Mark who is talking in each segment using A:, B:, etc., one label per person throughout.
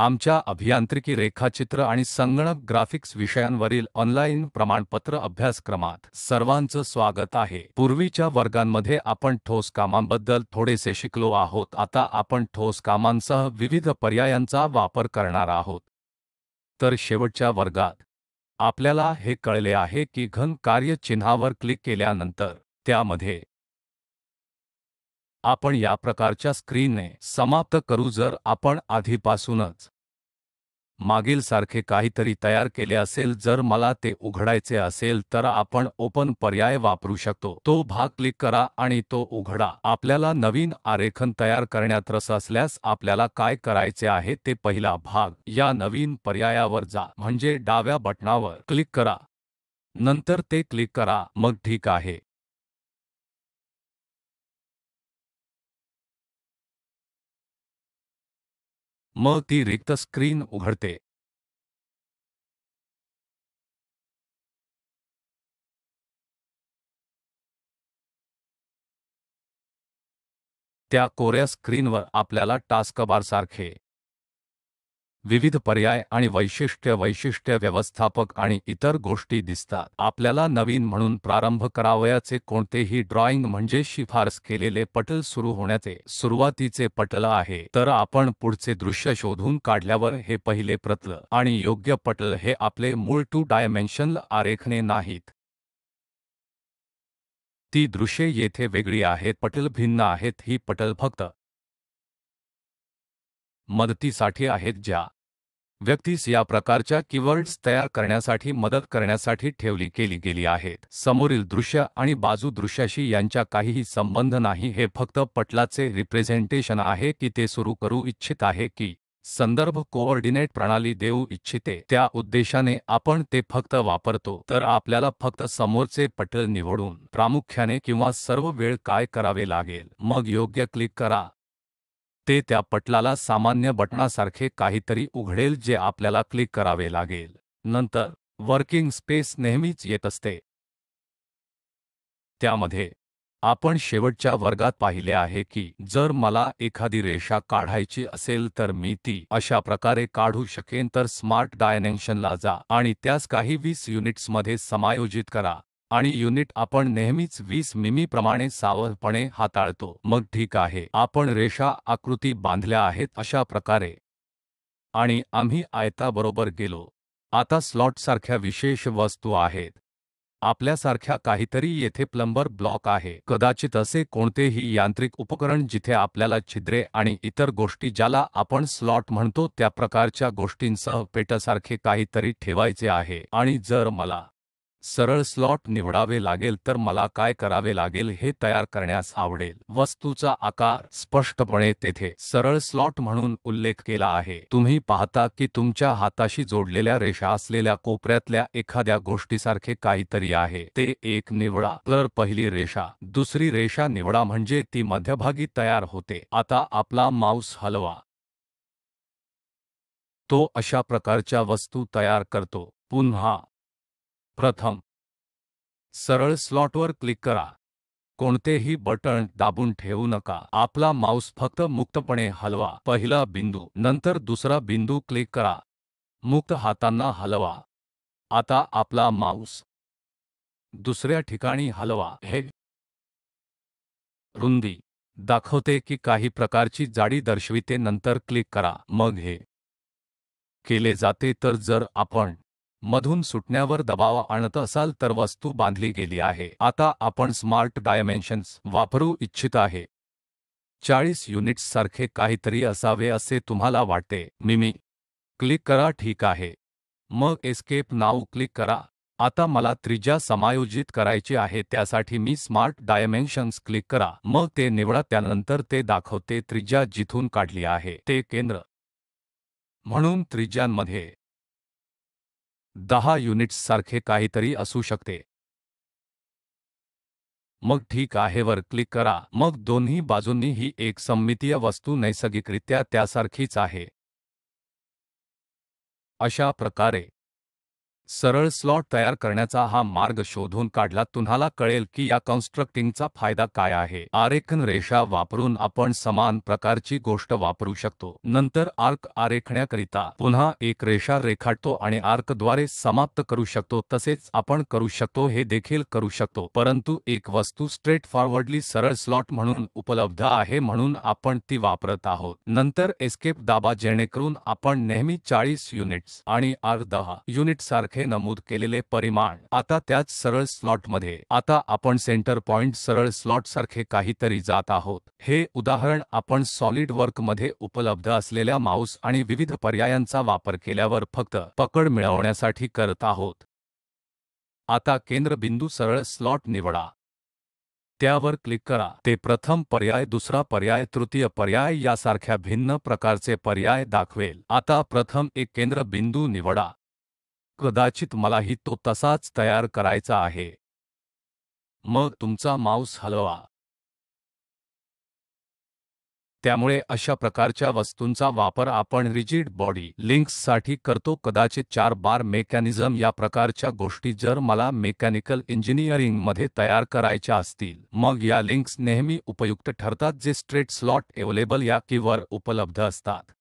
A: आमच्या अभियांत्रिकी रेखाचित्र आणि संगणक ग्राफिक्स विषयांवरील ऑनलाइन प्रमाणपत्र अभ्यासक्रमात सर्वांचं स्वागत आहे पूर्वीच्या वर्गांमध्ये आपण ठोस कामांबद्दल थोडेसे शिकलो आहोत आता आपण ठोस कामांसह विविध पर्यायांचा वापर करणार आहोत तर शेवटच्या वर्गात आपल्याला हे कळले आहे की घन कार्य चिन्हावर क्लिक केल्यानंतर त्यामध्ये आपण या प्रकारच्या स्क्रीनने समाप्त करू जर आपण आधीपासूनच मागील सारखे काहीतरी तयार केले असेल जर मला ते उघडायचे असेल तर आपण ओपन पर्याय वापरू शकतो तो भाग क्लिक करा आणि तो उघडा आपल्याला नवीन आरेखन तयार करण्यात रस असल्यास आपल्याला काय करायचे आहे ते पहिला भाग या नवीन पर्यायावर जा म्हणजे डाव्या बटणावर क्लिक करा नंतर ते क्लिक करा मग ठीक
B: आहे मग ती रिक्त स्क्रीन उघडते त्या कोऱ्या स्क्रीनवर
A: आपल्याला सारखे विविध पर्याय आणि वैशिष्ट्य वैशिष्ट्य व्यवस्थापक आणि इतर गोष्टी दिसतात आपल्याला नवीन म्हणून प्रारंभ करावयाचे कोणतेही ड्रॉइंग म्हणजे शिफारस केलेले पटल सुरू होण्याचे सुरुवातीचे पटल आहे तर आपण पुढचे दृश्य शोधून काढल्यावर हे पहिले प्रतल आणि योग्य पटल हे आपले मूळ टू डायमेन्शनल आरेखणे नाहीत ती दृश्ये येथे वेगळी आहेत पटल भिन्न आहेत ही पटल फक्त मदतीसाठी आहेत ज्या व्यक्तीस या प्रकारच्या कीवर्ड्स तयार करण्यासाठी मदत करण्यासाठी ठेवली केली गेली आहेत समोरील दृश्य आणि बाजू दृश्याशी यांच्या काहीही संबंध नाही हे फक्त पटलाचे रिप्रेझेंटेशन आहे की ते सुरू करू इच्छित आहे की संदर्भ कोऑर्डिनेट प्रणाली देऊ इच्छिते त्या उद्देशाने आपण ते फक्त वापरतो तर आपल्याला फक्त समोरचे पटल निवडून प्रामुख्याने किंवा सर्व वेळ काय करावे लागेल मग योग्य क्लिक करा ते त्या पटलाला सामान्य बटणासारखे काहीतरी उघडेल जे आपल्याला क्लिक करावे लागेल नंतर वर्किंग स्पेस नेहमीच येत असते त्यामध्ये आपण शेवटच्या वर्गात पाहिले आहे की जर मला एखादी रेषा काढायची असेल तर मी ती अशा प्रकारे काढू शकेन तर स्मार्ट डायनेन्शनला जा आणि त्यास काही वीस युनिट्समध्ये समायोजित करा आणि युनिट आपण नेहमीच 20 मिमी प्रमाणे सावधपणे हाताळतो मग ठीक आहे आपण रेषा आकृती बांधल्या आहेत अशा प्रकारे आणि आम्ही आयताबरोबर गेलो आता स्लॉटसारख्या विशेष वस्तू आहेत आपल्यासारख्या काहीतरी येथे प्लंबर ब्लॉक आहे कदाचित असे कोणतेही यांत्रिक उपकरण जिथे आपल्याला छिद्रे आणि इतर गोष्टी ज्याला आपण स्लॉट म्हणतो त्या प्रकारच्या गोष्टींसह पेटासारखे काहीतरी ठेवायचे आहे आणि जर मला सरळ स्लॉट निवडावे लागेल तर मला काय करावे लागेल हे तयार करण्यास आवडेल वस्तूचा आकार स्पष्टपणे तेथे सरळ स्लॉट म्हणून उल्लेख केला आहे तुम्ही पाहता की तुमच्या हाताशी जोडलेल्या रेषा असलेल्या कोपऱ्यातल्या एखाद्या गोष्टीसारखे काहीतरी आहे ते एक निवडा तर पहिली रेषा दुसरी रेषा निवडा म्हणजे ती मध्यभागी तयार होते आता आपला मांस हलवा तो अशा प्रकारच्या वस्तू तयार करतो पुन्हा प्रथम सरळ स्लॉटवर क्लिक करा कोणतेही बटण दाबून ठेवू नका आपला माऊस फक्त मुक्तपणे हलवा पहिला बिंदू नंतर दुसरा बिंदू क्लिक करा मुक्त हातांना हलवा आता आपला माऊस दुसऱ्या ठिकाणी हलवा हे रुंदी दाखवते की काही प्रकारची जाडी दर्शविते नंतर क्लिक करा मग हे केले जाते तर जर आपण मधून सुटण्यावर दबाव आणत असाल तर वस्तू बांधली गेली आहे आता आपण स्मार्ट डायमेन्शन्स वापरू इच्छित आहे चाळीस युनिट्ससारखे काहीतरी असावे असे तुम्हाला वाटते मिमी क्लिक करा ठीक आहे मग एस्केप नाव क्लिक करा आता मला त्रिज्या समायोजित करायची आहे त्यासाठी मी स्मार्ट डायमेन्शन्स क्लिक करा मग ते निवडा त्यानंतर ते दाखवते त्रिज्या जिथून काढली आहे ते केंद्र म्हणून त्रिज्यांमध्ये दहा युनिट्स सारखे काहीतरी असू शकते मग ठीक आहे वर क्लिक करा मग दोन्ही बाजूंनी ही एक सममितीय वस्तू नैसर्गिकरित्या त्यासारखीच आहे अशा प्रकारे सरळ स्लॉट तयार करण्याचा हा मार्ग शोधून काढला तुम्हाला कळेल की या कन्स्ट्रक्टिंगचा फायदा काय आहे आरेखन रेषा वापरून आपण समान प्रकारची गोष्ट वापरू शकतो नंतर आर्क आरेखण्याकरिता पुन्हा एक रेषा रेखाटतो आणि आर्कद्वारे समाप्त करू शकतो तसेच आपण करू शकतो हे देखील करू शकतो परंतु एक वस्तू स्ट्रेट फॉरवर्डली सरळ स्लॉट म्हणून उपलब्ध आहे म्हणून आपण ती वापरत आहोत नंतर एस्केप दाबा जेणेकरून आपण नेहमी चाळीस युनिट्स आणि आर्क दहा युनिट सारखे येथे नमूद केलेले परिमाण आता त्याच सरळ स्लॉटमध्ये आता आपण सेंटर पॉइंट सरळ स्लॉटसारखे काहीतरी जात आहोत हे उदाहरण आपण सॉलिड वर्कमध्ये उपलब्ध असलेल्या माऊस आणि विविध पर्यायांचा वापर केल्यावर फक्त पकड मिळवण्यासाठी करत आहोत आता केंद्रबिंदू सरळ स्लॉट निवडा त्यावर क्लिक करा ते प्रथम पर्याय दुसरा पर्याय तृतीय पर्याय यासारख्या भिन्न प्रकारचे पर्याय दाखवेल आता प्रथम एक केंद्र बिंदू निवडा कदाचित मलाही तो तसाच तयार करायचा आहे मग तुमचा माउस हलवा त्यामुळे अशा प्रकारच्या वस्तूंचा वापर आपण रिजिड बॉडी लिंक्ससाठी करतो कदाचित चार बार मेकॅनिझम या प्रकारच्या गोष्टी जर मला मेकॅनिकल इंजिनिअरिंगमध्ये तयार करायच्या असतील मग या लिंक्स नेहमी उपयुक्त ठरतात जे स्ट्रेट स्लॉट एवलेबल या कीवर उपलब्ध असतात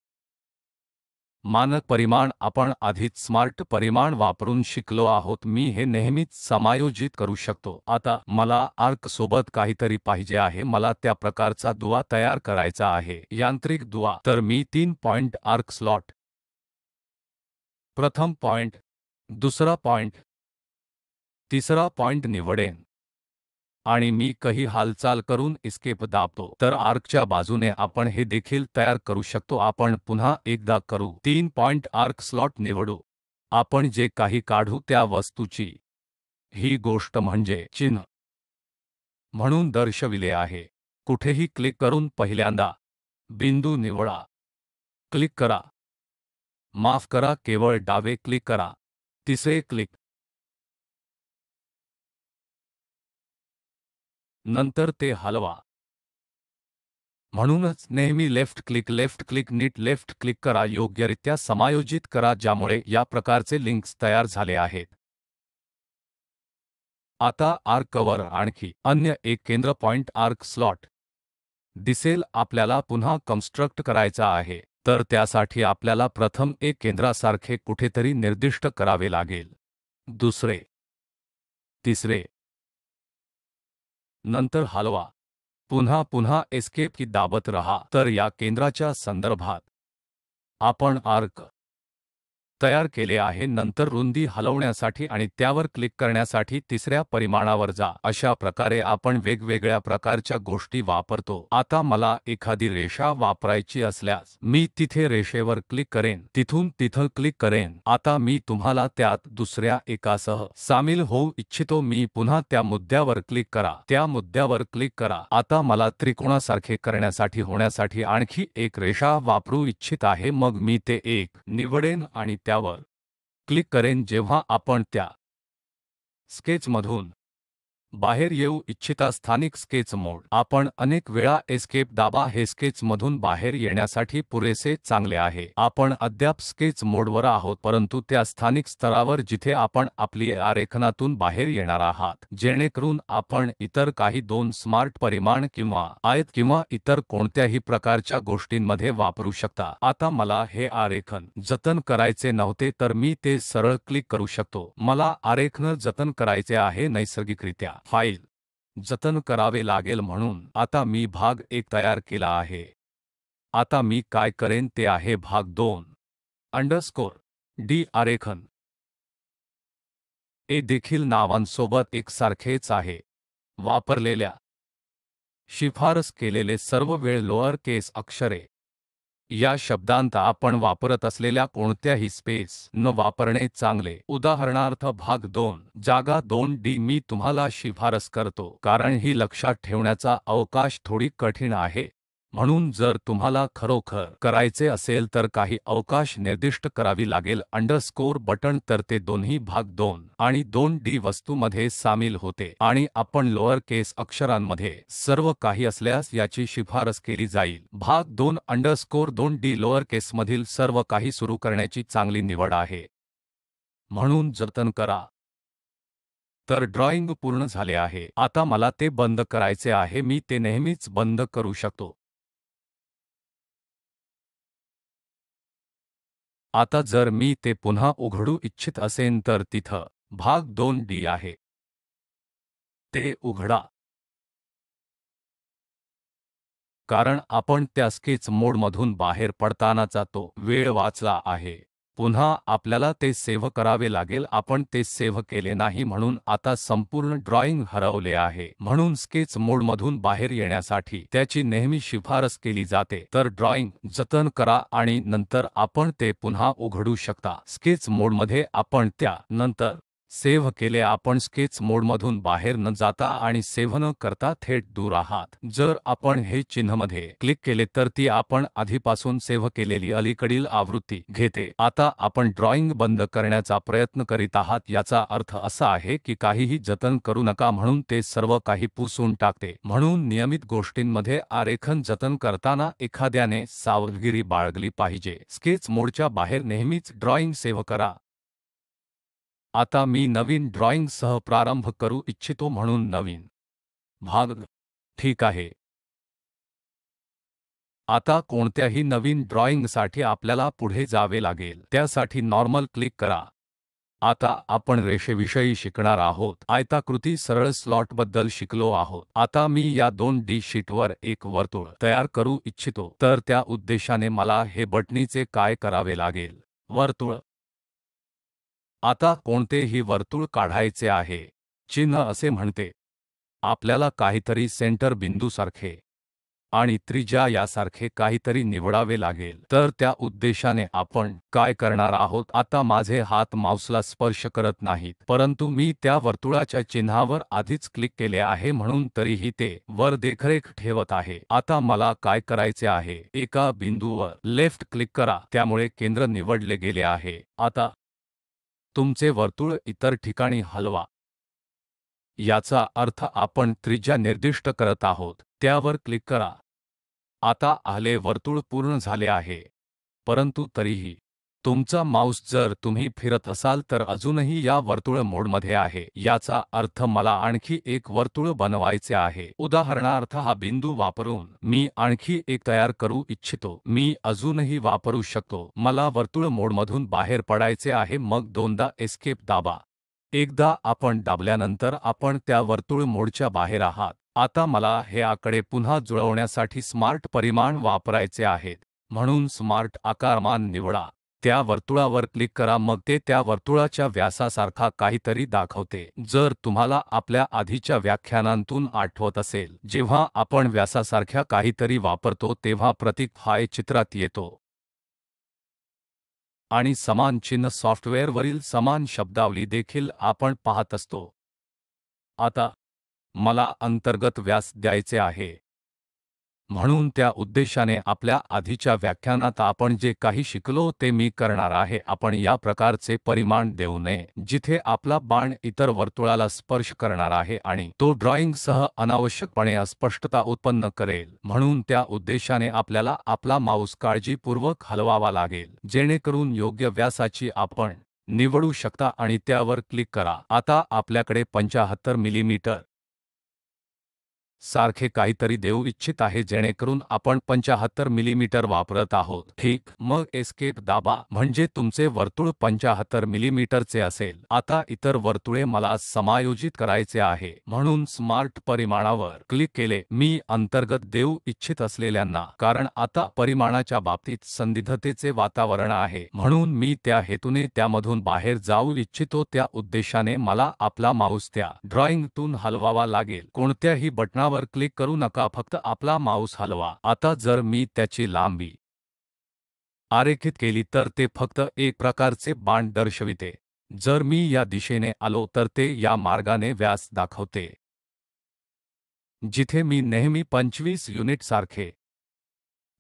A: मानक परिमाण आपण आधीच स्मार्ट परिमाण वापरून शिकलो आहोत मी हे नेहमीच समायोजित करू शकतो आता मला आर्क सोबत काहीतरी पाहिजे आहे मला त्या प्रकारचा दुवा तयार करायचा आहे यांत्रिक दुवा तर मी तीन पॉइंट आर्क स्लॉट प्रथम पॉइंट दुसरा पॉइंट तिसरा पॉइंट निवडेन आणि मी काही हालचाल करून इस्केप दाबतो तर आर्कच्या बाजूने आपण हे देखील तयार करू शकतो आपण पुन्हा एकदा करू तीन पॉइंट आर्क स्लॉट निवडू आपण जे काही काढू त्या वस्तूची ही गोष्ट म्हणजे चिन्ह म्हणून दर्शविले आहे कुठेही क्लिक करून पहिल्यांदा बिंदू निवडा क्लिक करा माफ करा केवळ डावे क्लिक
B: करा तिसरे क्लिक
A: नंतर ते हलवा म्हणूनच नेहमी लेफ्ट क्लिक लेफ्ट क्लिक नीट लेफ्ट क्लिक करा योग्यरित्या समायोजित करा ज्यामुळे या प्रकारचे लिंक्स तयार झाले आहेत आता आर्क कवर आणखी अन्य एक केंद्र पॉइंट आर्क स्लॉट दिसेल आपल्याला पुन्हा कन्स्ट्रक्ट करायचा आहे तर त्यासाठी आपल्याला प्रथम एक केंद्रासारखे कुठेतरी निर्दिष्ट करावे लागेल दुसरे तिसरे नंतर हलवा पुन्हा पुन्हा एस्केप की दाबत रहा तर या केंद्राच्या संदर्भात आपण आर्क तयार केले आहे नंतर रुंदी हलवण्यासाठी आणि त्यावर क्लिक करण्यासाठी तिसऱ्या परिमाणावर जा अशा प्रकारे आपण वेगवेगळ्या प्रकारच्या गोष्टी वापरतो आता मला एखादी रेषा वापरायची असल्यास मी तिथे रेषेवर क्लिक करेन तिथून तिथं क्लिक करेन आता मी तुम्हाला त्यात दुसऱ्या एकासह सामील होऊ इच्छितो मी पुन्हा त्या मुद्द्यावर क्लिक करा त्या मुद्द्यावर क्लिक करा आता मला त्रिकोणासारखे करण्यासाठी होण्यासाठी आणखी एक रेषा वापरू इच्छित आहे मग मी ते एक निवडेन आणि त्यावर क्लिक करेन जेव्हा आपण त्या स्केचमधून बाहेर येऊ इच्छिता स्थानिक स्केच मोड आपण अनेक वेळा एस्केप दाबा हे स्केचमधून बाहेर येण्यासाठी पुरेसे चांगले आहे आपण अद्याप स्केच मोडवर आहोत परंतु त्या स्थानिक स्तरावर जिथे आपण आपली आरेखनातून बाहेर येणार आहात जेणेकरून आपण इतर काही दोन स्मार्ट परिमाण किंवा आयत किंवा इतर कोणत्याही प्रकारच्या गोष्टींमध्ये वापरू शकता आता मला हे आरेखन जतन करायचे नव्हते तर मी ते सरळ क्लिक करू शकतो मला आरेखन जतन करायचे आहे नैसर्गिकरित्या फाईल जतन करावे लागेल म्हणून आता मी भाग एक तयार केला आहे आता मी काय करेन ते आहे भाग दोन अंडरस्कोर डी आरेखन ए देखील नावांसोबत एकसारखेच आहे वापरलेल्या शिफारस केलेले सर्व वेळ लोअर केस अक्षरे या शब्दांत आपण वापरत असलेल्या कोणत्याही स्पेस न वापरणे चांगले उदाहरणार्थ भाग दोन जागा दोन डी मी तुम्हाला शिफारस करतो कारण ही लक्षात ठेवण्याचा अवकाश थोडी कठीण आहे म्हणून जर तुम्हाला खरोखर करायचे असेल तर काही अवकाश निर्दिष्ट करावी लागेल अंडरस्कोर बटण तर ते दोन्ही भाग दोन आणि दोन डी वस्तूमध्ये सामील होते आणि आपण लोअर केस अक्षरांमध्ये सर्व काही असल्यास याची शिफारस केली जाईल भाग दोन अंडरस्कोर दोन डी लोअर केसमधील सर्व काही सुरू करण्याची चांगली निवड आहे म्हणून जतन करा तर ड्रॉइंग पूर्ण झाले आहे आता मला ते बंद करायचे आहे मी ते नेहमीच बंद करू शकतो
B: आता जर मी ते पुन्हा उघडू इच्छित असेन तर तिथं भाग दोन डी आहे ते उघडा कारण आपण त्या स्केच
A: मोडमधून बाहेर पडतानाचा तो वेळ वाचला आहे पुन्हा आपल्याला ते सेव्ह करावे लागेल आपण ते सेव्ह केले नाही म्हणून आता संपूर्ण ड्रॉइंग हरवले आहे म्हणून स्केच मोडमधून बाहेर येण्यासाठी त्याची नेहमी शिफारस केली जाते तर ड्रॉइंग जतन करा आणि नंतर आपण ते पुन्हा उघडू शकता स्केच मोडमध्ये आपण त्या नंतर सेव्ह केले आपण स्केच मोडमधून बाहेर न जाता आणि सेव्ह न करता थेट दूर आहात जर आपण हे चिन्हमध्ये क्लिक केले तर ती आपण आधीपासून सेव्ह केलेली अलीकडील आवृत्ती घेते आता आपण ड्रॉइंग बंद करण्याचा प्रयत्न करीत आहात याचा अर्थ असा आहे की काहीही जतन करू नका म्हणून ते सर्व काही पुसून टाकते म्हणून नियमित गोष्टींमध्ये आरेखन जतन करताना एखाद्याने सावधगिरी बाळगली पाहिजे स्केच मोडच्या बाहेर नेहमीच ड्रॉइंग सेव्ह करा आता मी नवीन ड्रॉइंगसह प्रारंभ करू इच्छितो म्हणून नवीन भाग ठीक आहे आता कोणत्याही नवीन ड्रॉइंगसाठी आपल्याला पुढे जावे लागेल त्यासाठी नॉर्मल क्लिक करा आता आपण रेषेविषयी शिकणार आहोत आयताकृती सरळ स्लॉटबद्दल शिकलो आहोत आता मी या दोन डी शीटवर एक वर्तुळ तयार करू इच्छितो तर त्या उद्देशाने मला हे बटणीचे काय करावे लागेल वर्तुळ आता कोणतेही वर्तुळ काढायचे आहे चिन्ह असे म्हणते आपल्याला काहीतरी सेंटर बिंदूसारखे आणि त्रिज्या यासारखे काहीतरी निवडावे लागेल तर त्या उद्देशाने आपण काय करणार आहोत आता माझे हात माउसला स्पर्श करत नाहीत परंतु मी त्या वर्तुळाच्या चिन्हावर आधीच क्लिक केले आहे म्हणून तरीही ते वर देखरेख ठेवत आहे आता मला काय करायचे आहे एका बिंदूवर लेफ्ट क्लिक करा त्यामुळे केंद्र निवडले गेले आहे आता तुमचे वर्तुळ इतर ठिकाणी हलवा याचा अर्थ आपण त्रिज्या निर्दिष्ट करत आहोत त्यावर क्लिक करा आता आले वर्तुळ पूर्ण झाले आहे परंतु तरीही तुमचा माऊस जर तुम्ही फिरत असाल तर अजूनही या वर्तुळ मोडमध्ये आहे याचा अर्थ मला आणखी एक वर्तुळ बनवायचे आहे उदाहरणार्थ हा बिंदू वापरून मी आणखी एक तयार करू इच्छितो मी अजूनही वापरू शकतो मला वर्तुळ मोडमधून बाहेर पडायचे आहे मग दोनदा एस्केप दाबा एकदा आपण दाबल्यानंतर आपण त्या वर्तुळ मोडच्या बाहेर आहात आता मला हे आकडे पुन्हा जुळवण्यासाठी स्मार्ट परिमाण वापरायचे आहेत म्हणून स्मार्ट आकारमान निवडा त्या वर्तुळावर क्लिक करा मग ते त्या वर्तुळाच्या व्यासासारखा काहीतरी दाखवते जर तुम्हाला आपल्या आधीच्या व्याख्यानांतून आठवत असेल जेव्हा आपण व्यासासारख्या काहीतरी वापरतो तेव्हा प्रतीक हाय चित्रात येतो आणि समान चिन्ह सॉफ्टवेअरवरील समान शब्दावली देखील आपण पाहत असतो आता मला अंतर्गत व्यास द्यायचे आहे म्हणून त्या उद्देशाने आपल्या आधीच्या व्याख्यानात आपण जे काही शिकलो ते मी करणार आहे आपण या प्रकारचे परिमाण देऊ नये जिथे आपला बाण इतर वर्तुळाला स्पर्श करणार आहे आणि तो सह अनावश्यकपणे अस्पष्टता उत्पन्न करेल म्हणून त्या उद्देशाने आपल्याला आपला माऊस काळजीपूर्वक हलवावा लागेल जेणेकरून योग्य व्यासाची आपण निवडू शकता आणि त्यावर क्लिक करा आता आपल्याकडे पंचाहत्तर मिलीमीटर सारखे काहीतरी देऊ इच्छित आहे जेणेकरून आपण 75 मिलीमीटर वापरत आहोत ठीक मग एस्केप दाबा म्हणजे तुमचे वर्तुळ 75 मिलीमीटरचे असेल आता इतर वर्तुळे मला समायोजित करायचे आहे म्हणून स्मार्ट परिमाणावर क्लिक केले मी अंतर्गत देऊ इच्छित असलेल्यांना कारण आता परिमाणाच्या बाबतीत संदिग्धतेचे वातावरण आहे म्हणून मी त्या हेतूने त्यामधून बाहेर जाऊ इच्छितो त्या उद्देशाने मला आपला माऊस त्या ड्रॉइंगतून हलवावा लागेल कोणत्याही बटणा वर क्लिक करू नका फक्त आपला माउस हलवा आता जर मी त्याची लांबी आरेखित केली तर ते फक्त एक प्रकारचे बाण दर्शविते जर मी या दिशेने आलो तर ते या मार्गाने व्यास दाखवते जिथे मी नेहमी पंचवीस सारखे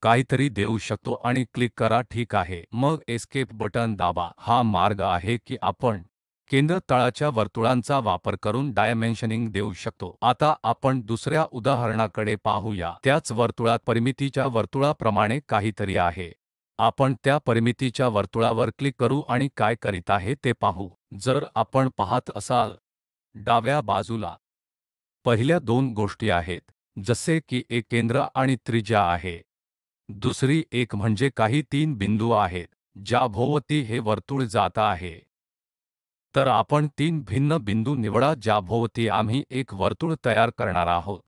A: काहीतरी देऊ शकतो आणि क्लिक करा ठीक आहे मग एस्केप बटन दाबा हा मार्ग आहे की आपण केंद्र तळाच्या वर्तुळांचा वापर करून डायमेन्शनिंग देऊ शकतो आता आपण दुसऱ्या उदाहरणाकडे पाहूया त्याच वर्तुळात परिमितीच्या वर्तुळाप्रमाणे काहीतरी आहे आपण त्या परिमितीच्या वर्तुळावर क्लिक करू आणि काय करीत आहे ते पाहू जर आपण पाहत असाल डाव्या बाजूला पहिल्या दोन गोष्टी आहेत जसे की एक केंद्र आणि त्रिज्या आहे दुसरी एक म्हणजे काही तीन बिंदू आहेत ज्या भोवती हे वर्तुळ जात आहे तर आपण तीन भिन्न बिंदू निवडा ज्याभोवती आम्ही एक वर्तुळ तयार करणार आहोत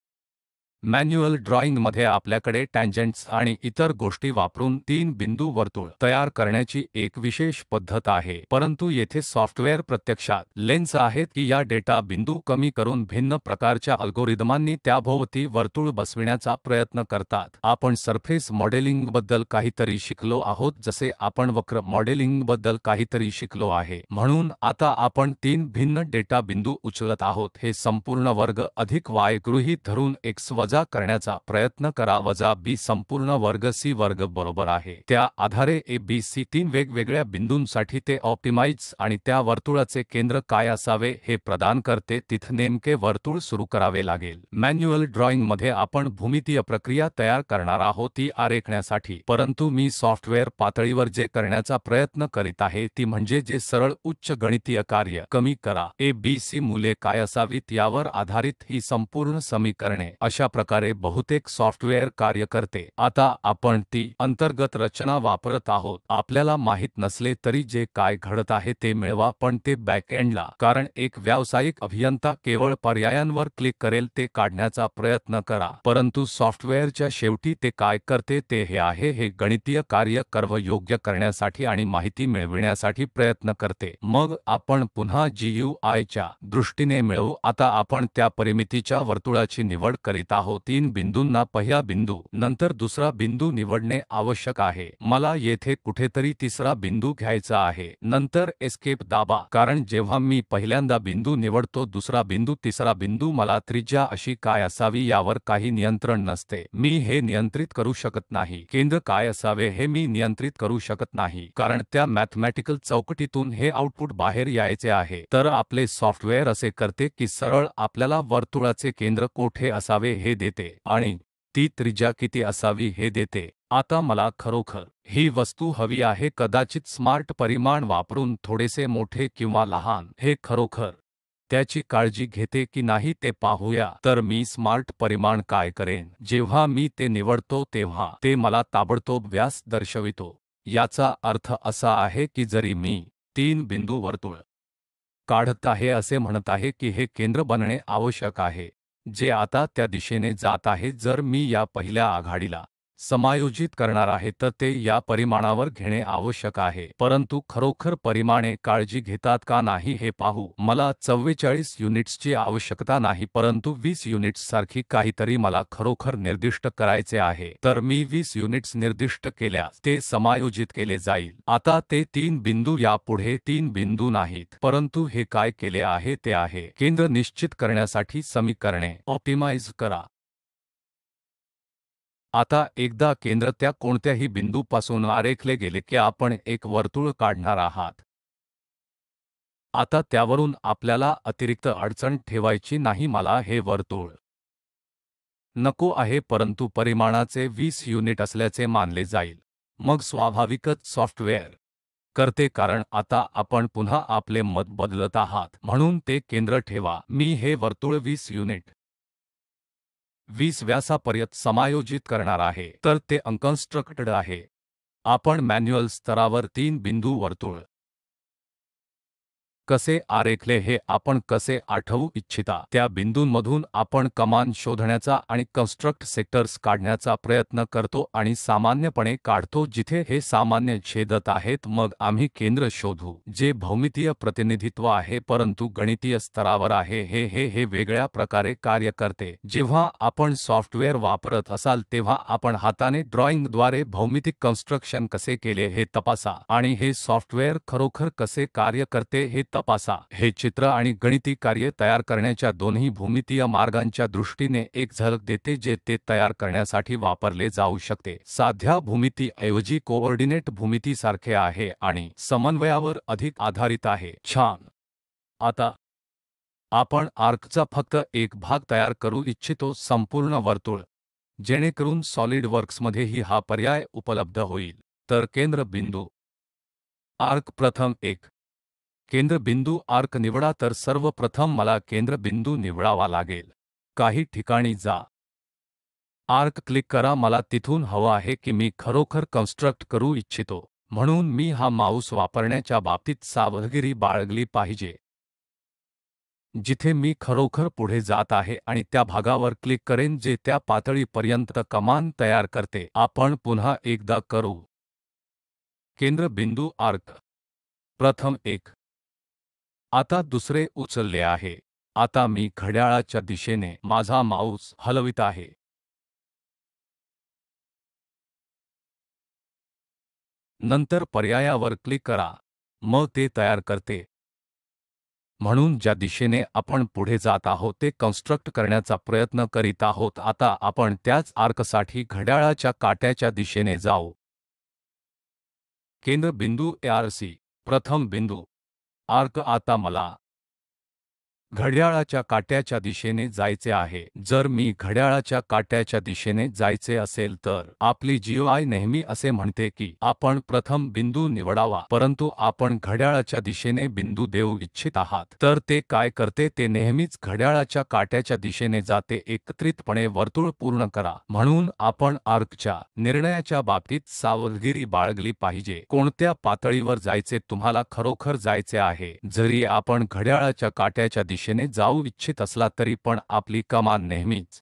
A: मॅन्युअल ड्रॉइंगमध्ये आपल्याकडे टँजेंट्स आणि इतर गोष्टी वापरून तीन बिंदू वर्तुळ तयार करण्याची एक विशेष पद्धत आहे परंतु येथे सॉफ्टवेअर प्रत्यक्षात लेन्स आहेत की या डेटा बिंदू कमी करून भिन्न प्रकारच्या अल्गोरिदमांनी त्याभोवती वर्तुळ बसविण्याचा प्रयत्न करतात आपण सरफेस मॉडेलिंगबद्दल काहीतरी शिकलो आहोत जसे आपण वक्र मॉडेलिंगबद्दल काहीतरी शिकलो आहे म्हणून आता आपण तीन भिन्न डेटा बिंदू उचलत आहोत हे संपूर्ण वर्ग अधिक वाय धरून एक्स वजा करण्याचा प्रयत्न करा वजा बी संपूर्ण वर्ग सी वर्ग बरोबर आहे त्या आधारे ए बी सी तीन वेगवेगळ्या बिंदूंसाठी ते ऑप्टिमाइज आणि त्या वर्तुळाचे केंद्र काय असावे हे प्रदान करते तिथ नेमके वर्तुळ सुरू करावे लागेल मॅन्युअल ड्रॉइंगमध्ये आपण भूमितीय प्रक्रिया तयार करणार आहोत ती आरेखण्यासाठी परंतु मी सॉफ्टवेअर पातळीवर जे करण्याचा प्रयत्न करीत आहे ती म्हणजे जे सरळ उच्च गणितीय कार्य कमी करा ए बी सी मुले काय असावीत यावर आधारित ही संपूर्ण समीकरणे अशा प्रकारे बहुतेक सॉफ्टवेअर कार्य करते आता आपण ती अंतर्गत रचना वापरत आहोत आपल्याला माहित नसले तरी जे काय घडत आहे ते मिळवा पण ते बॅकएंडला कारण एक व्यावसायिक अभियंता केवळ पर्यायांवर क्लिक करेल ते काढण्याचा प्रयत्न करा परंतु सॉफ्टवेअरच्या शेवटी ते काय करते ते हे आहे हे गणितीय कार्य कर्व योग्य करण्यासाठी आणि माहिती मिळविण्यासाठी प्रयत्न करते मग आपण पुन्हा जीयूआयच्या दृष्टीने मिळवू आता आपण त्या परिमितीच्या वर्तुळाची निवड करीत आहोत हो तीन बिंदूंना पहिला बिंदू नंतर दुसरा बिंदू निवडणे आवश्यक आहे मला येथे कुठेतरी तिसरा बिंदू घ्यायचा आहे नंतर एस्केप दाबा कारण जेव्हा मी पहिल्यांदा बिंदू निवडतो दुसरा बिंदू तिसरा बिंदू मला त्रिज्या अशी काय असावी यावर काही नियंत्रण नसते मी हे नियंत्रित करू शकत नाही केंद्र काय असावे हे मी नियंत्रित करू शकत नाही कारण त्या मॅथमॅटिकल चौकटीतून हे आउटपुट बाहेर यायचे आहे तर आपले सॉफ्टवेअर असे करते की सरळ आपल्याला वर्तुळाचे केंद्र कोठे असावे हे देते आणि ती त्रिज्या किती असावी हे देते आता मला खरोखर ही वस्तू हवी आहे कदाचित स्मार्ट परिमाण वापरून थोडेसे मोठे किंवा लहान हे खरोखर त्याची काळजी घेते की नाही ते पाहूया तर मी स्मार्ट परिमाण काय करेन जेव्हा मी ते निवडतो तेव्हा ते मला ताबडतोब व्यास दर्शवितो याचा अर्थ असा आहे की जरी मी तीन बिंदू वर्तुळ काढत आहे असे म्हणत आहे की हे केंद्र बनणे आवश्यक आहे जे आता त्या दिशेने जात आहे जर मी या पहिल्या आघाडीला समायोजित करणार आहे तर ते या परिमाणावर घेणे आवश्यक आहे परंतु खरोखर परिमाणे काळजी घेतात का नाही हे पाहू मला चव्वेचाळीस युनिट्सची आवश्यकता नाही परंतु वीस सारखी काहीतरी मला खरोखर निर्दिष्ट करायचे आहे तर मी वीस युनिट्स निर्दिष्ट केल्यास ते समायोजित केले जाईल आता ते तीन बिंदू यापुढे तीन बिंदू नाहीत परंतु हे काय केले आहे ते आहे केंद्र निश्चित करण्यासाठी समीकरणे ऑप्टिमाइज करा आता एकदा केंद्र त्या कोणत्याही बिंदूपासून आरेखले गेले की आपण एक वर्तुळ काढणार आहात आता त्यावरून आपल्याला अतिरिक्त अडचण ठेवायची नाही मला हे वर्तुळ नको आहे परंतु परिमाणाचे 20 युनिट असल्याचे मानले जाईल मग स्वाभाविकच सॉफ्टवेअर करते कारण आता आपण पुन्हा आपले मत बदलत आहात म्हणून ते केंद्र ठेवा मी हे वर्तुळ 20 युनिट 20 व्यासापर्यंत समायोजित करणार आहे तर ते अनकन्स्ट्रक्टेड आहे आपण मॅन्युअल स्तरावर तीन बिंदू वर्तुळ कसे आरेखले हे आपण कसे आठवू इच्छिता त्या बिंदूंमधून आपण कमान शोधण्याचा आणि कन्स्ट्रक्ट सेक्टर्स काढण्याचा प्रयत्न करतो आणि सामान्यपणे काढतो जिथे हे सामान्य छेदत आहेत मग आम्ही केंद्र शोधू जे भौमितीय प्रतिनिधित्व आहे परंतु गणितीय स्तरावर आहे हे हे हे वेगळ्या प्रकारे कार्य करते जेव्हा आपण सॉफ्टवेअर वापरत असाल तेव्हा आपण हाताने ड्रॉइंगद्वारे भौमितिक कन्स्ट्रक्शन कसे केले हे तपासा आणि हे सॉफ्टवेअर खरोखर कसे कार्य करते हे तप तपासा हे चित्र आणि गणिती कार्य तयार करण्याच्या दोन्ही भूमितीय मार्गांच्या दृष्टीने एक झलक देते जे ते तयार करण्यासाठी वापरले जाऊ शकते साध्या भूमितीऐवजी कोऑर्डिनेट भूमितीसारखे आहे आणि समन्वयावर अधिक आधारित आहे छान आता आपण आर्कचा फक्त एक भाग तयार करू इच्छितो संपूर्ण वर्तुळ जेणेकरून सॉलिड वर्क्समध्येही हा पर्याय उपलब्ध होईल तर केंद्र बिंदू आर्क प्रथम एक केंद्रबिंदू आर्क निवडा तर सर्वप्रथम मला केंद्रबिंदू निवडावा लागेल काही ठिकाणी जा आर्क क्लिक करा मला तिथून हवं आहे की मी खरोखर कन्स्ट्रक्ट करू इच्छितो म्हणून मी हा माऊस वापरण्याच्या बाबतीत सावधगिरी बाळगली पाहिजे जिथे मी खरोखर पुढे जात आहे आणि त्या भागावर क्लिक करेन जे त्या पातळीपर्यंत कमान तयार करते आपण पुन्हा एकदा करू केंद्रबिंदू आर्क प्रथम एक
B: आता दुसरे उचलले आहे आता मी घड्याळाच्या दिशेने माझा माऊस हलवित आहे
A: नंतर पर्यायावर क्लिक करा मग ते तयार करते म्हणून ज्या दिशेने आपण पुढे जात आहोत ते कन्स्ट्रक्ट करण्याचा प्रयत्न करीत आहोत आता आपण त्याच आर्कसाठी घड्याळाच्या काट्याच्या दिशेने जाऊ केंद्र बिंदू एआरसी प्रथम बिंदू आर्क आता मला घड्याळाच्या काट्याच्या दिशेने जायचे आहे जर मी घड्याळाच्या काट्याच्या दिशेने जायचे असेल तर आपली आय नेहमी असे म्हणते की आपण प्रथम बिंदू निवडावा परंतु आपण घड्याळाच्या दिशेने बिंदू देऊ इच्छित आहात तर ते काय करते ते नेहमीच घड्याळाच्या काट्याच्या दिशेने जाते एकत्रितपणे वर्तुळ पूर्ण करा म्हणून आपण आर्कच्या निर्णयाच्या बाबतीत सावधगिरी बाळगली पाहिजे कोणत्या पातळीवर जायचे तुम्हाला खरोखर जायचे आहे जरी आपण घड्याळाच्या काट्याच्या दिशे दिशेने जाऊ इच्छित असला तरी पण आपली कमान नेहमीच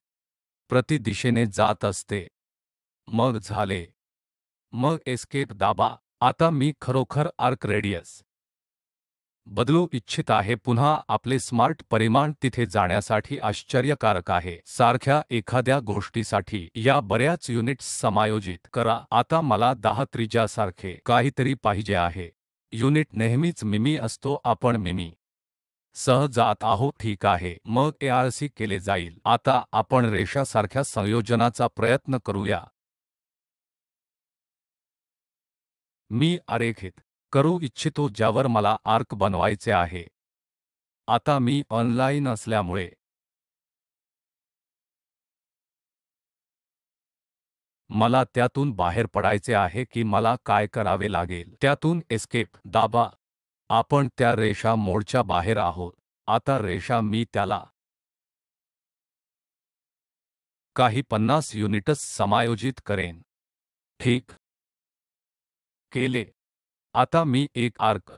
A: प्रति दिशेने जात असते मग झाले मग एस्केप दाबा आता मी खरोखर आर्क रेडियस बदलू इच्छित आहे पुन्हा आपले स्मार्ट परिमाण तिथे जाण्यासाठी आश्चर्यकारक आहे सारख्या एखाद्या गोष्टीसाठी या बऱ्याच युनिट्स समायोजित करा आता मला दहा त्रिज्यासारखे काहीतरी पाहिजे आहे युनिट नेहमीच मिमी असतो आपण मिमी सह जात आहोत ठीक आहे मग ARC केले जाईल आता आपण रेषासारख्या संयोजनाचा प्रयत्न करूया मी आरेखित करू इच्छितो ज्यावर मला आर्क बनवायचे
B: आहे आता मी ऑनलाइन असल्यामुळे मला त्यातून बाहेर पडायचे आहे
A: की मला काय करावे लागेल त्यातून एस्केप दाबा आपण त्या रेषा मोडच्या बाहेर आहोत आता रेषा मी त्याला
B: काही पन्नास युनिटस समायोजित करेन ठीक केले आता मी एक आर्क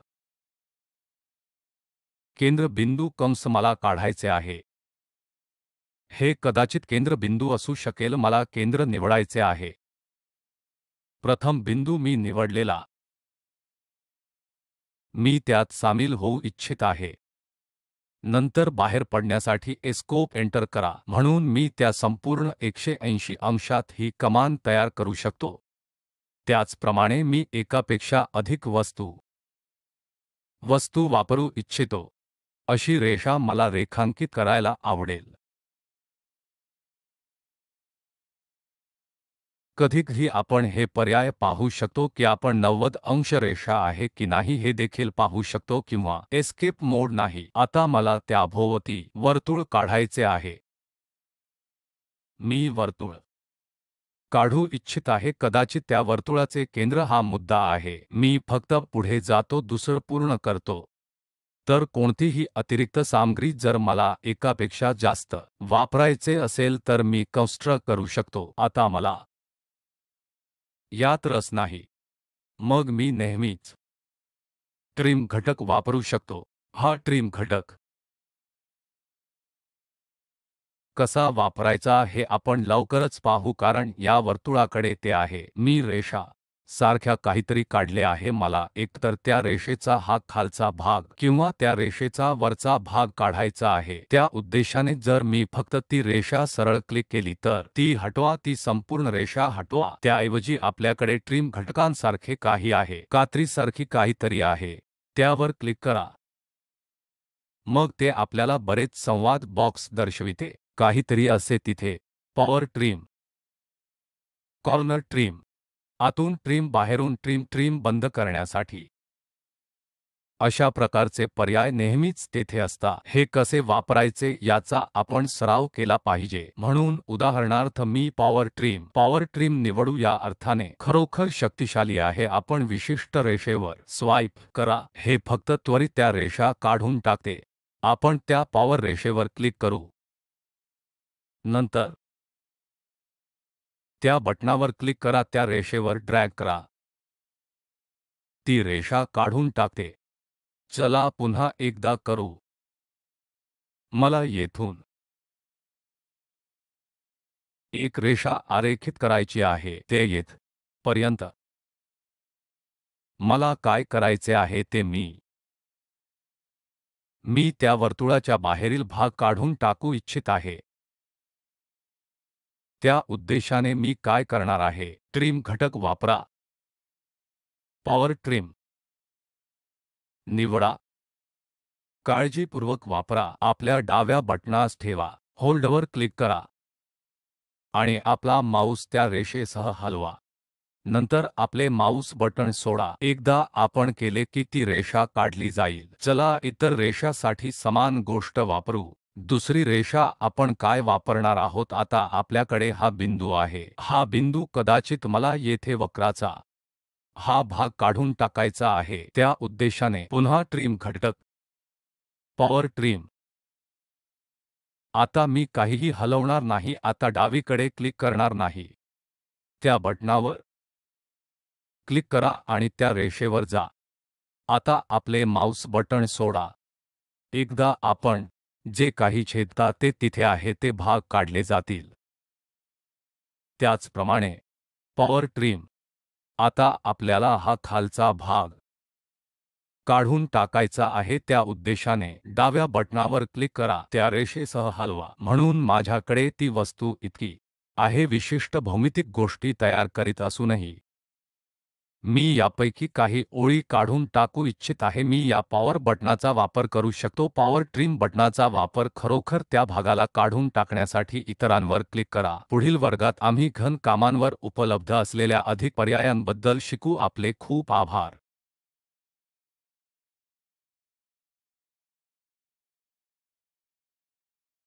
A: केंद्रबिंदू कंस मला काढायचे आहे हे कदाचित केंद्रबिंदू असू शकेल मला केंद्र निवडायचे आहे प्रथम बिंदू मी निवडलेला मी त्यात सामील होऊ इच्छित आहे नंतर बाहेर पडण्यासाठी एस्कोप एंटर करा म्हणून मी त्या संपूर्ण एकशे ऐंशी अंशात ही कमान तयार करू शकतो त्याचप्रमाणे मी एकापेक्षा अधिक वस्तू वस्तू वापरू इच्छितो अशी रेषा मला रेखांकित करायला आवडेल कधीकधी आपण हे पर्याय पाहू शकतो की आपण नव्वद अंश रेषा आहे की नाही हे देखील पाहू शकतो किंवा एस्केप मोड नाही आता मला त्याभोवती वर्तुळ काढायचे आहे मी वर्तुळ काढू इच्छित आहे कदाचित त्या वर्तुळाचे केंद्र हा मुद्दा आहे मी फक्त पुढे जातो दुसरं पूर्ण करतो तर कोणतीही अतिरिक्त सामग्री जर मला एकापेक्षा जास्त वापरायचे असेल तर मी कंस्ट्र करू शकतो आता मला यात रस
B: नाही मग मी नेहमीच ट्रिम घटक वापरू शकतो हा ट्रिम घटक कसा
A: वापरायचा हे आपण लवकरच पाहू कारण या वर्तुळाकडे ते आहे मी रेषा सारख्या काहीतरी काढले आहे मला एकतर त्या रेषेचा हा खालचा भाग किंवा त्या रेषेचा वरचा भाग काढायचा आहे त्या उद्देशाने जर मी फक्त ती रेषा सरळ क्लिक केली तर ती हटवा ती संपूर्ण रेषा हटवा त्याऐवजी आपल्याकडे ट्रीम घटकांसारखे काही आहे कात्रीसारखी काहीतरी आहे त्यावर क्लिक करा मग ते आपल्याला बरेच संवाद बॉक्स दर्शविते काहीतरी असे तिथे पॉवर ट्रीम कॉर्नर ट्रीम आतून ट्रिम बाहेरून ट्रिम ट्रिम बंद करण्यासाठी अशा प्रकारचे पर्याय नेहमीच तेथे असता हे कसे वापरायचे याचा आपण सराव केला पाहिजे म्हणून उदाहरणार्थ मी पॉवर ट्रीम पॉवर ट्रीम निवडू या अर्थाने खरोखर शक्तिशाली आहे आपण विशिष्ट रेषेवर स्वाईप करा हे फक्त त्वरित त्या रेषा काढून टाकते आपण त्या पॉवर रेषेवर क्लिक करू
B: नंतर त्या बटणावर क्लिक करा त्या रेषेवर ड्रॅग करा ती रेषा काढून टाकते चला पुन्हा एकदा करू मला येथून एक रेषा आरेखित करायची आहे ते येथ पर्यंत मला काय करायचे आहे ते मी
A: मी त्या वर्तुळाच्या बाहेरील भाग काढून टाकू इच्छित आहे त्या उद्देशाने मी काय करणार आहे ट्रिम घटक वापरा
B: पॉवर ट्रिम निवडा
A: काळजीपूर्वक वापरा आपल्या डाव्या बटनास ठेवा होल्डवर क्लिक करा आणि आपला माउस त्या रेषेसह हलवा नंतर आपले माऊस बटन सोडा एकदा आपण केले की ती रेषा काढली जाईल चला इतर रेषासाठी समान गोष्ट वापरू दुसरी रेषा आपण काय वापरणार आहोत आता आपल्याकडे हा बिंदू आहे हा बिंदू कदाचित मला येथे वक्राचा हा भाग काढून टाकायचा आहे त्या उद्देशाने पुन्हा ट्रीम घटक
B: पॉवर ट्रीम आता मी काहीही हलवणार नाही
A: आता डावीकडे क्लिक करणार नाही त्या बटणावर क्लिक करा आणि त्या रेषेवर जा आता आपले माऊस बटण सोडा एकदा आपण जे काही छेदता ते तिथे आहे ते भाग काढले
B: जातील त्याचप्रमाणे पॉवर ट्रीम आता
A: आपल्याला हा खालचा भाग काढून टाकायचा आहे त्या उद्देशाने डाव्या बटनावर क्लिक करा त्या रेषेसह हलवा म्हणून माझ्याकडे ती वस्तू इतकी आहे विशिष्ट भौमितिक गोष्टी तयार करीत असूनही मी यापैकी काही ओळी काढून टाकू इच्छित आहे मी या पॉवर बटनाचा वापर करू शकतो पॉवर ट्रिम बटणाचा वापर खरोखर त्या भागाला काढून टाकण्यासाठी इतरांवर क्लिक करा पुढील वर्गात आम्ही घन कामांवर उपलब्ध असलेल्या अधिक पर्यायांबद्दल शिकू आपले खूप आभार